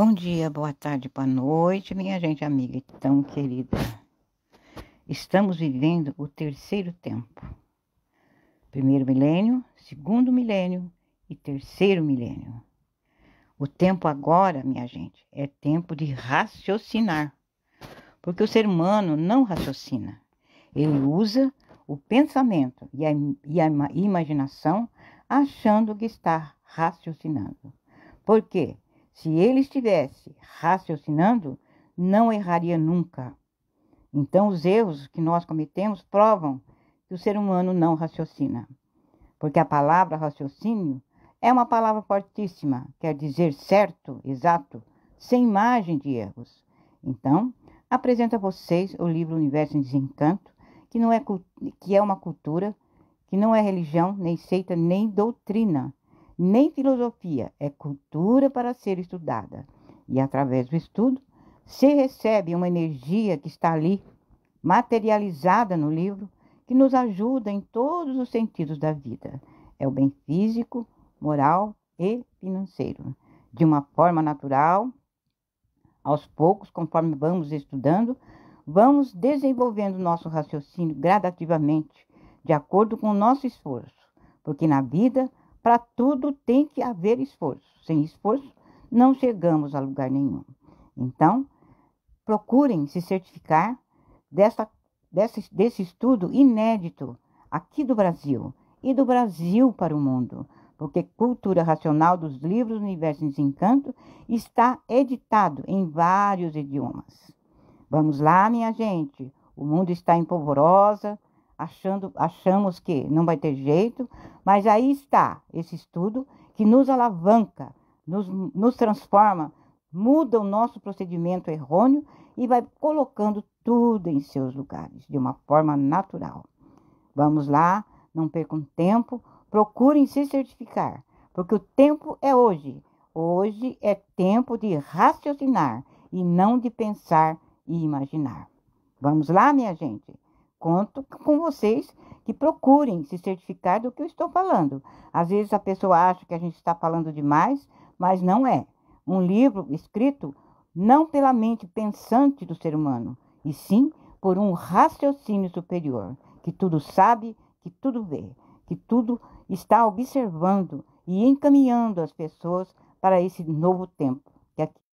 Bom dia, boa tarde, boa noite, minha gente amiga e tão querida. Estamos vivendo o terceiro tempo. Primeiro milênio, segundo milênio e terceiro milênio. O tempo agora, minha gente, é tempo de raciocinar. Porque o ser humano não raciocina. Ele usa o pensamento e a, e a imaginação achando que está raciocinando. Por quê? Se ele estivesse raciocinando, não erraria nunca. Então, os erros que nós cometemos provam que o ser humano não raciocina. Porque a palavra raciocínio é uma palavra fortíssima, quer dizer certo, exato, sem margem de erros. Então, apresento a vocês o livro Universo em Desencanto, que, não é, que é uma cultura, que não é religião, nem seita, nem doutrina, nem filosofia, é cultura para ser estudada. E através do estudo, se recebe uma energia que está ali, materializada no livro, que nos ajuda em todos os sentidos da vida. É o bem físico, moral e financeiro. De uma forma natural, aos poucos, conforme vamos estudando, vamos desenvolvendo nosso raciocínio gradativamente, de acordo com o nosso esforço, porque na vida para tudo tem que haver esforço. Sem esforço, não chegamos a lugar nenhum. Então, procurem se certificar dessa, dessa, desse estudo inédito aqui do Brasil e do Brasil para o mundo, porque Cultura Racional dos Livros Universo em Desencanto está editado em vários idiomas. Vamos lá, minha gente, o mundo está em polvorosa achando, achamos que não vai ter jeito, mas aí está esse estudo que nos alavanca, nos, nos transforma, muda o nosso procedimento errôneo e vai colocando tudo em seus lugares de uma forma natural. Vamos lá, não percam tempo, procurem se certificar, porque o tempo é hoje. Hoje é tempo de raciocinar e não de pensar e imaginar. Vamos lá, minha gente? Conto com vocês que procurem se certificar do que eu estou falando. Às vezes a pessoa acha que a gente está falando demais, mas não é. Um livro escrito não pela mente pensante do ser humano, e sim por um raciocínio superior, que tudo sabe, que tudo vê, que tudo está observando e encaminhando as pessoas para esse novo tempo que aqui